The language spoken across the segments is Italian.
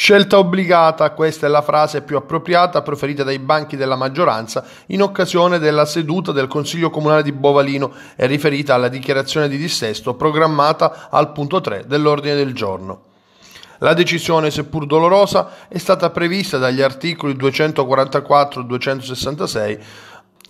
Scelta obbligata, questa è la frase più appropriata proferita dai banchi della maggioranza in occasione della seduta del Consiglio Comunale di Bovalino e riferita alla dichiarazione di dissesto programmata al punto 3 dell'ordine del giorno. La decisione, seppur dolorosa, è stata prevista dagli articoli 244 e 266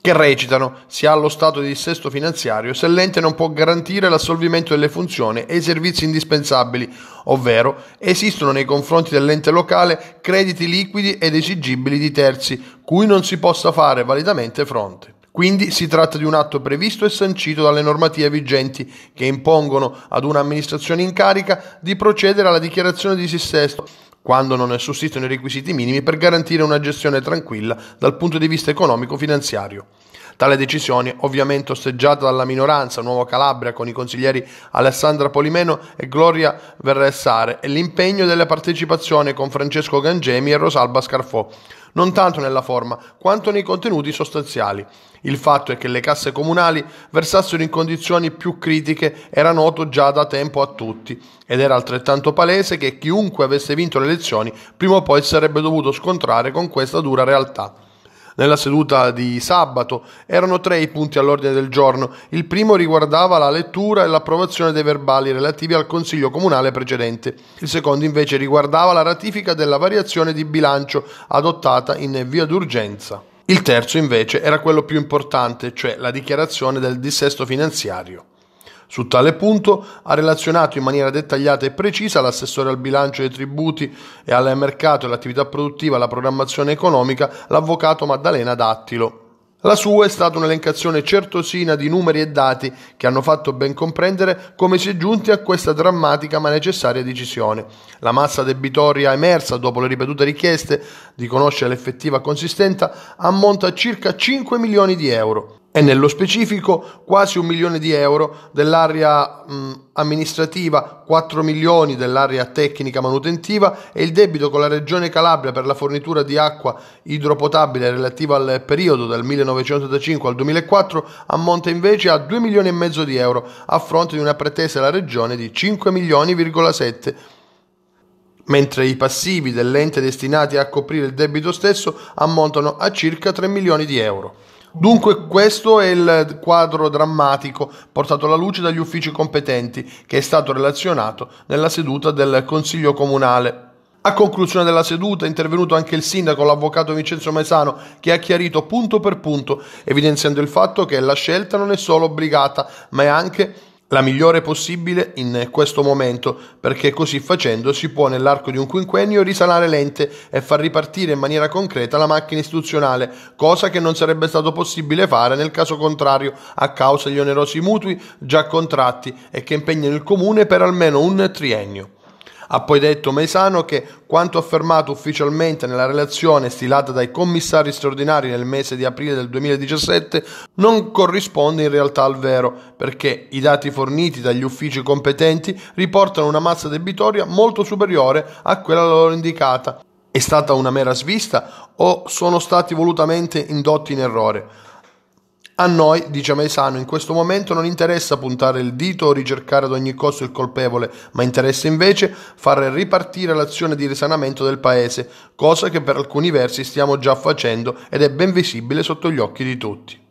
che recitano si ha lo stato di dissesto finanziario se l'ente non può garantire l'assolvimento delle funzioni e i servizi indispensabili, ovvero esistono nei confronti dell'ente locale crediti liquidi ed esigibili di terzi cui non si possa fare validamente fronte. Quindi si tratta di un atto previsto e sancito dalle normative vigenti che impongono ad un'amministrazione in carica di procedere alla dichiarazione di dissesto quando non ne sussistono i requisiti minimi per garantire una gestione tranquilla dal punto di vista economico-finanziario. Tale decisione, ovviamente osteggiata dalla minoranza Nuovo Calabria con i consiglieri Alessandra Polimeno e Gloria Verressare e l'impegno della partecipazione con Francesco Gangemi e Rosalba Scarfò non tanto nella forma quanto nei contenuti sostanziali. Il fatto è che le casse comunali versassero in condizioni più critiche era noto già da tempo a tutti ed era altrettanto palese che chiunque avesse vinto le elezioni prima o poi sarebbe dovuto scontrare con questa dura realtà. Nella seduta di sabato erano tre i punti all'ordine del giorno. Il primo riguardava la lettura e l'approvazione dei verbali relativi al Consiglio Comunale precedente. Il secondo invece riguardava la ratifica della variazione di bilancio adottata in via d'urgenza. Il terzo invece era quello più importante, cioè la dichiarazione del dissesto finanziario. Su tale punto ha relazionato in maniera dettagliata e precisa l'assessore al bilancio dei tributi e al mercato e all'attività produttiva alla programmazione economica, l'avvocato Maddalena Dattilo. La sua è stata un'elencazione certosina di numeri e dati che hanno fatto ben comprendere come si è giunti a questa drammatica ma necessaria decisione. La massa debitoria emersa dopo le ripetute richieste di conoscere l'effettiva consistenza ammonta a circa 5 milioni di euro e nello specifico quasi un milione di euro dell'area mh, amministrativa, 4 milioni dell'area tecnica manutentiva e il debito con la Regione Calabria per la fornitura di acqua idropotabile relativa al periodo dal 1985 al 2004 ammonta invece a 2 milioni e mezzo di euro a fronte di una pretesa della Regione di 5 milioni,7 mentre i passivi dell'ente destinati a coprire il debito stesso ammontano a circa 3 milioni di euro. Dunque questo è il quadro drammatico portato alla luce dagli uffici competenti che è stato relazionato nella seduta del Consiglio Comunale. A conclusione della seduta è intervenuto anche il sindaco, l'avvocato Vincenzo Mesano, che ha chiarito punto per punto, evidenziando il fatto che la scelta non è solo obbligata, ma è anche la migliore possibile in questo momento, perché così facendo si può nell'arco di un quinquennio risanare l'ente e far ripartire in maniera concreta la macchina istituzionale, cosa che non sarebbe stato possibile fare nel caso contrario a causa degli onerosi mutui già contratti e che impegnano il comune per almeno un triennio. Ha poi detto Meisano che quanto affermato ufficialmente nella relazione stilata dai commissari straordinari nel mese di aprile del 2017 non corrisponde in realtà al vero, perché i dati forniti dagli uffici competenti riportano una massa debitoria molto superiore a quella loro indicata. È stata una mera svista o sono stati volutamente indotti in errore? A noi, dice Maisano, in questo momento non interessa puntare il dito o ricercare ad ogni costo il colpevole, ma interessa invece far ripartire l'azione di risanamento del paese, cosa che per alcuni versi stiamo già facendo ed è ben visibile sotto gli occhi di tutti.